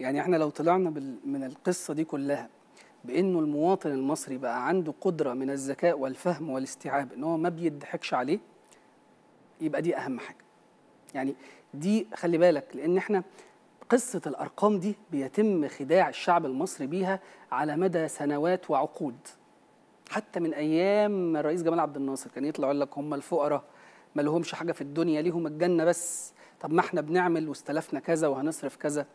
يعني احنا لو طلعنا من القصه دي كلها بانه المواطن المصري بقى عنده قدره من الذكاء والفهم والاستيعاب ان هو ما بيضحكش عليه يبقى دي اهم حاجه يعني دي خلي بالك لان احنا قصه الارقام دي بيتم خداع الشعب المصري بيها على مدى سنوات وعقود حتى من ايام الرئيس جمال عبد الناصر كان يطلع يقول لك هم الفقراء ما لهمش حاجه في الدنيا ليهم الجنه بس طب ما احنا بنعمل واستلفنا كذا وهنصرف كذا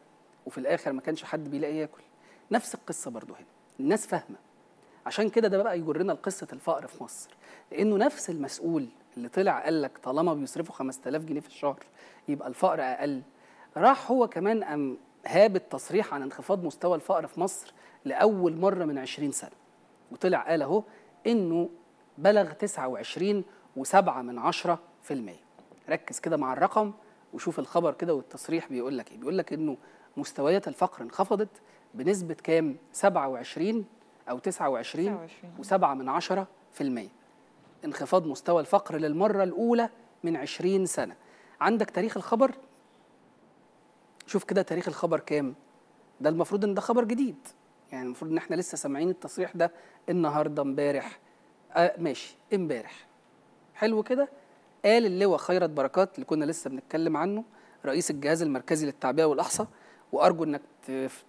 وفي الاخر ما كانش حد بيلاقي ياكل نفس القصه برضه هنا الناس فاهمه عشان كده ده بقى يجرنا لقصه الفقر في مصر لانه نفس المسؤول اللي طلع قال لك طالما بيصرفوا 5000 جنيه في الشهر يبقى الفقر اقل راح هو كمان قام هاب التصريح عن انخفاض مستوى الفقر في مصر لاول مره من 20 سنه وطلع قال اهو انه بلغ 29.7 من 10 في المية ركز كده مع الرقم وشوف الخبر كده والتصريح بيقول لك ايه بيقول لك انه مستويات الفقر انخفضت بنسبة كام 27 أو 29 وسبعة من عشرة في المية انخفاض مستوى الفقر للمرة الأولى من 20 سنة عندك تاريخ الخبر شوف كده تاريخ الخبر كام ده المفروض ان ده خبر جديد يعني المفروض ان احنا لسه سامعين التصريح ده النهارده امبارح آه ماشي امبارح حلو كده قال اللواء خيرت بركات اللي كنا لسه بنتكلم عنه رئيس الجهاز المركزي للتعبئه والاحصاء وارجو انك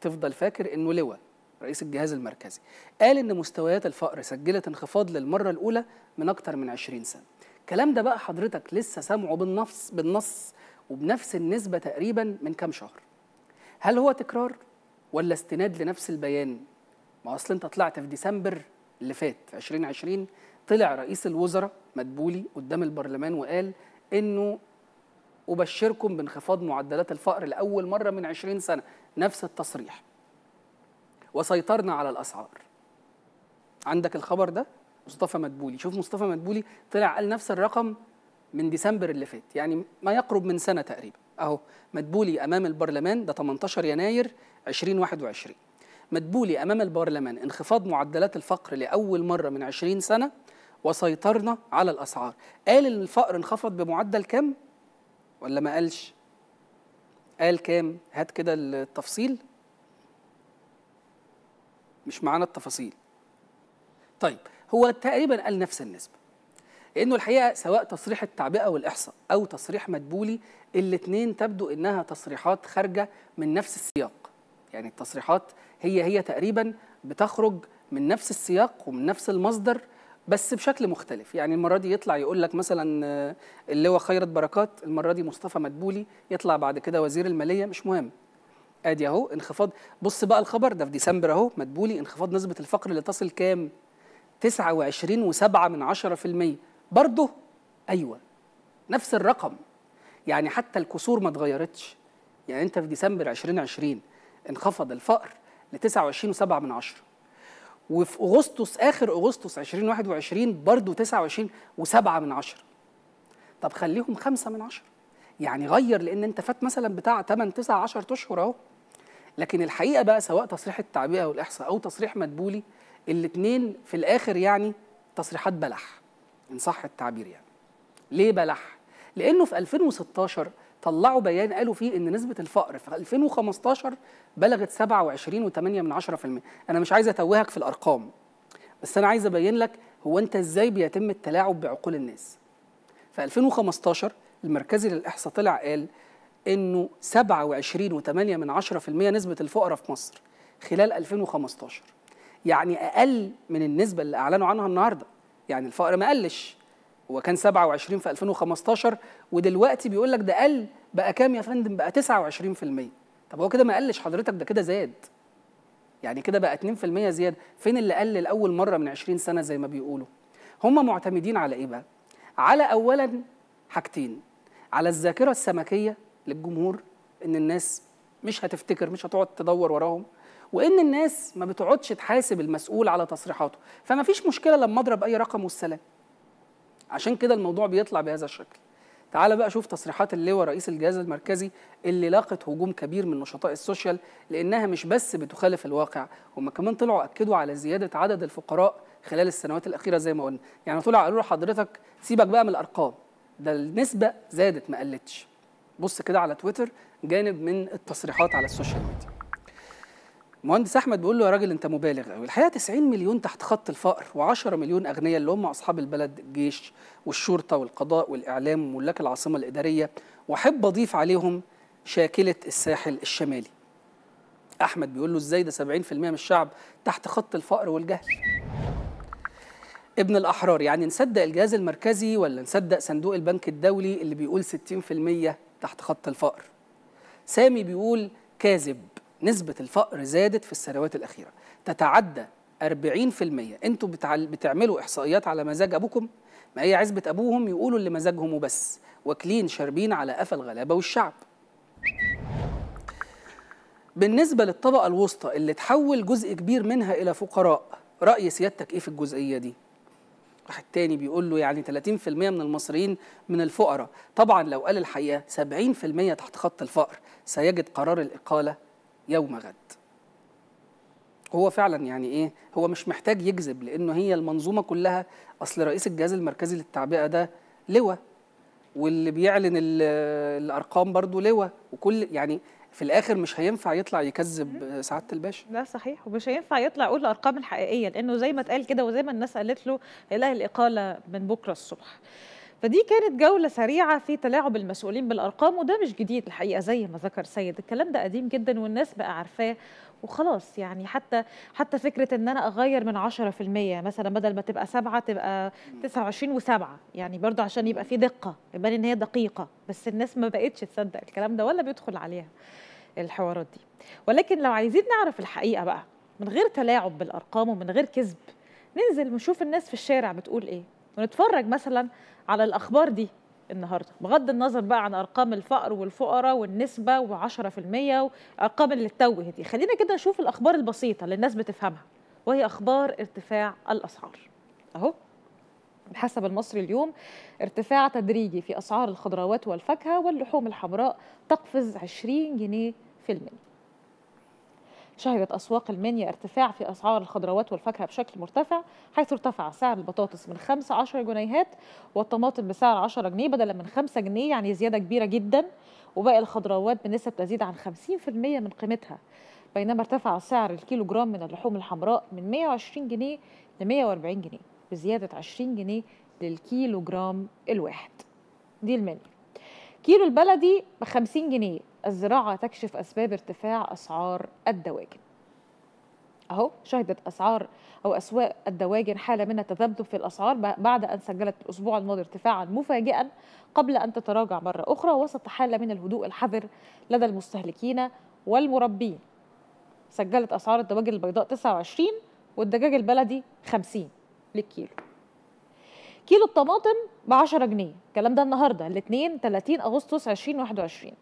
تفضل فاكر انه لواء رئيس الجهاز المركزي قال ان مستويات الفقر سجلت انخفاض للمره الاولى من اكثر من 20 سنه الكلام ده بقى حضرتك لسه سامعه بالنص بالنص وبنفس النسبه تقريبا من كام شهر هل هو تكرار ولا استناد لنفس البيان ما اصل انت طلعت في ديسمبر اللي فات 2020 طلع رئيس الوزراء مدبولي قدام البرلمان وقال انه أبشركم بانخفاض معدلات الفقر لأول مرة من 20 سنة نفس التصريح وسيطرنا على الأسعار عندك الخبر ده مصطفى مدبولي شوف مصطفى مدبولي طلع قال نفس الرقم من ديسمبر اللي فات يعني ما يقرب من سنة تقريبا أهو مدبولي أمام البرلمان ده 18 يناير 2021 مدبولي أمام البرلمان انخفاض معدلات الفقر لأول مرة من 20 سنة وسيطرنا على الأسعار قال إن الفقر انخفض بمعدل كم؟ ولا ما قالش قال كام هات كده التفصيل مش معانا التفاصيل طيب هو تقريبا قال نفس النسبه لانه الحقيقه سواء تصريح التعبئه والاحصاء او تصريح مدبولي الاتنين تبدو انها تصريحات خارجه من نفس السياق يعني التصريحات هي هي تقريبا بتخرج من نفس السياق ومن نفس المصدر بس بشكل مختلف يعني المره دي يطلع يقول لك مثلا آه، اللواء خيرت بركات المره دي مصطفى مدبولي يطلع بعد كده وزير الماليه مش مهم ادي اهو انخفاض بص بقى الخبر ده في ديسمبر اهو مدبولي انخفاض نسبه الفقر اللي تصل كام 29.7 من 10% برضه ايوه نفس الرقم يعني حتى الكسور ما اتغيرتش يعني انت في ديسمبر 2020 انخفض الفقر ل 29.7 من 10 وفي اغسطس اخر اغسطس 2021 برضه 29 و7 من 10 طب خليهم 5 من 10 يعني غير لان انت فات مثلا بتاع 8 9 10 اشهر اهو لكن الحقيقه بقى سواء تصريح التعبئه والاحصاء او تصريح مدبولي الاثنين في الاخر يعني تصريحات بلح ان صح التعبير يعني ليه بلح لانه في 2016 طلعوا بيان قالوا فيه ان نسبه الفقر في 2015 بلغت 27.8% انا مش عايز اتوهك في الارقام بس انا عايز ابين لك هو انت ازاي بيتم التلاعب بعقول الناس في 2015 المركزي للاحصاء طلع قال انه 27.8% نسبه الفقراء في مصر خلال 2015 يعني اقل من النسبه اللي اعلنوا عنها النهارده يعني الفقر ما قلش هو كان 27 في 2015 ودلوقتي بيقول لك ده قل بقى كام يا فندم بقى 29% طب هو كده ما قلش حضرتك ده كده زاد يعني كده بقى 2% زياده فين اللي قل لاول مره من 20 سنه زي ما بيقولوا هم معتمدين على ايه بقى على اولا حاجتين على الذاكره السمكيه للجمهور ان الناس مش هتفتكر مش هتقعد تدور وراهم وان الناس ما بتقعدش تحاسب المسؤول على تصريحاته فما فيش مشكله لما اضرب اي رقم والسلام عشان كده الموضوع بيطلع بهذا الشكل تعال بقى شوف تصريحات اللواء رئيس الجهاز المركزي اللي لاقت هجوم كبير من نشطاء السوشيال لانها مش بس بتخالف الواقع هم كمان طلعوا اكدوا على زياده عدد الفقراء خلال السنوات الاخيره زي ما قلنا يعني طلع قالوا لحضرتك سيبك بقى من الارقام ده النسبه زادت ما قلتش بص كده على تويتر جانب من التصريحات على السوشيال ميديا المهندس احمد بيقول له يا راجل انت مبالغ قوي الحقيقه 90 مليون تحت خط الفقر و10 مليون اغنياء اللي هم اصحاب البلد الجيش والشرطه والقضاء والاعلام وملاك العاصمه الاداريه واحب اضيف عليهم شاكله الساحل الشمالي احمد بيقول له ازاي ده 70% من الشعب تحت خط الفقر والجهل ابن الاحرار يعني نصدق الجهاز المركزي ولا نصدق صندوق البنك الدولي اللي بيقول 60% تحت خط الفقر سامي بيقول كاذب نسبة الفقر زادت في السنوات الأخيرة تتعدى 40% انتوا بتعملوا إحصائيات على مزاج أبوكم ما هي عزبة أبوهم يقولوا اللي مزاجهم وبس واكلين شاربين على قفا الغلابة والشعب بالنسبة للطبقة الوسطى اللي تحول جزء كبير منها إلى فقراء رأي سيادتك إيه في الجزئية دي؟ واحد تاني بيقول له يعني 30% من المصريين من الفقراء طبعا لو قال الحقيقة 70% تحت خط الفقر سيجد قرار الإقالة يوم غد هو فعلا يعني ايه هو مش محتاج يجذب لانه هي المنظومه كلها اصل رئيس الجهاز المركزي للتعبئه ده لواء واللي بيعلن الارقام برضو لواء وكل يعني في الاخر مش هينفع يطلع يكذب سعاده الباشا لا صحيح ومش هينفع يطلع يقول الارقام الحقيقيه لانه زي ما اتقال كده وزي ما الناس قالت له هيلاقي الاقاله من بكره الصبح فدي كانت جولة سريعة في تلاعب المسؤولين بالأرقام وده مش جديد الحقيقة زي ما ذكر سيد الكلام ده قديم جدا والناس بقى عارفاه وخلاص يعني حتى حتى فكره ان انا اغير من 10% مثلا بدل ما تبقى 7 تبقى 29 و7 يعني برضه عشان يبقى في دقه يبان ان هي دقيقه بس الناس ما بقتش تصدق الكلام ده ولا بيدخل عليها الحوارات دي ولكن لو عايزين نعرف الحقيقه بقى من غير تلاعب بالارقام ومن غير كذب ننزل ونشوف الناس في الشارع بتقول ايه ونتفرج مثلا على الاخبار دي النهارده بغض النظر بقى عن ارقام الفقر والفقراء والنسبه و10% وارقام اللي تتوه دي خلينا كده نشوف الاخبار البسيطه اللي الناس بتفهمها وهي اخبار ارتفاع الاسعار اهو بحسب المصري اليوم ارتفاع تدريجي في اسعار الخضروات والفاكهه واللحوم الحمراء تقفز 20 جنيه في المئه شهدت أسواق المنيا ارتفاع في أسعار الخضروات والفاكهة بشكل مرتفع حيث ارتفع سعر البطاطس من 15 جنيهات والطماطم بسعر 10 جنيه بدلا من 5 جنيه يعني زيادة كبيرة جدا وباقي الخضروات بنسب تزيد عن 50% من قيمتها بينما ارتفع سعر الكيلو جرام من اللحوم الحمراء من 120 جنيه ل 140 جنيه بزيادة 20 جنيه للكيلو جرام الواحد دي المنيا كيلو البلدي ب 50 جنيه الزراعة تكشف أسباب ارتفاع أسعار الدواجن أهو شهدت أسعار أو أسواق الدواجن حالة من التذبذب في الأسعار بعد أن سجلت الأسبوع الماضي ارتفاعا مفاجئا قبل أن تتراجع مرة أخرى وسط حالة من الهدوء الحذر لدى المستهلكين والمربين سجلت أسعار الدواجن البيضاء 29 والدجاج البلدي 50 للكيلو كيلو الطماطم ب 10 جنيه الكلام ده النهارده الاثنين 30 اغسطس 2021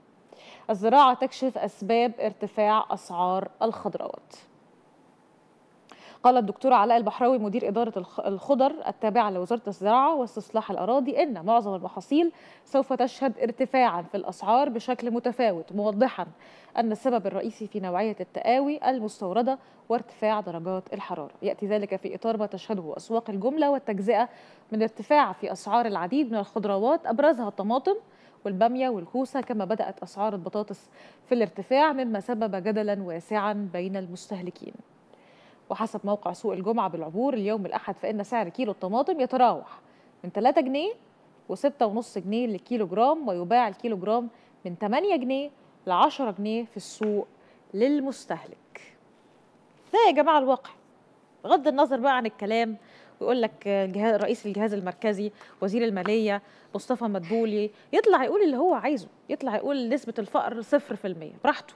الزراعة تكشف أسباب ارتفاع أسعار الخضروات قال الدكتور علاء البحراوي مدير إدارة الخضر التابعة لوزارة الزراعة واستصلاح الأراضي إن معظم المحاصيل سوف تشهد ارتفاعا في الأسعار بشكل متفاوت موضحا أن السبب الرئيسي في نوعية التقاوي المستوردة وارتفاع درجات الحرارة يأتي ذلك في إطار ما تشهده أسواق الجملة والتجزئة من ارتفاع في أسعار العديد من الخضروات أبرزها الطماطم والبامية والكوسة كما بدأت أسعار البطاطس في الارتفاع مما سبب جدلا واسعا بين المستهلكين وحسب موقع سوق الجمعة بالعبور اليوم الأحد فإن سعر كيلو الطماطم يتراوح من 3 جنيه و6.5 جنيه للكيلو جرام ويباع الكيلو جرام من 8 جنيه ل 10 جنيه في السوق للمستهلك ده يا جماعة الواقع بغض النظر بقى عن الكلام ويقول لك الجهاز رئيس الجهاز المركزي وزير الماليه مصطفى مدبولي يطلع يقول اللي هو عايزه يطلع يقول نسبه الفقر 0% براحته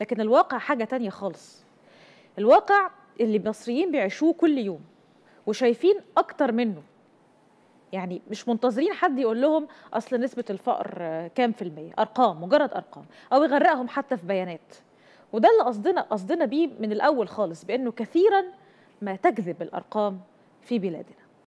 لكن الواقع حاجه تانية خالص الواقع اللي المصريين بيعيشوه كل يوم وشايفين اكتر منه يعني مش منتظرين حد يقول لهم اصل نسبه الفقر كام في الميه ارقام مجرد ارقام او يغرقهم حتى في بيانات وده اللي قصدنا قصدنا بيه من الاول خالص بانه كثيرا ما تكذب الارقام في بلادنا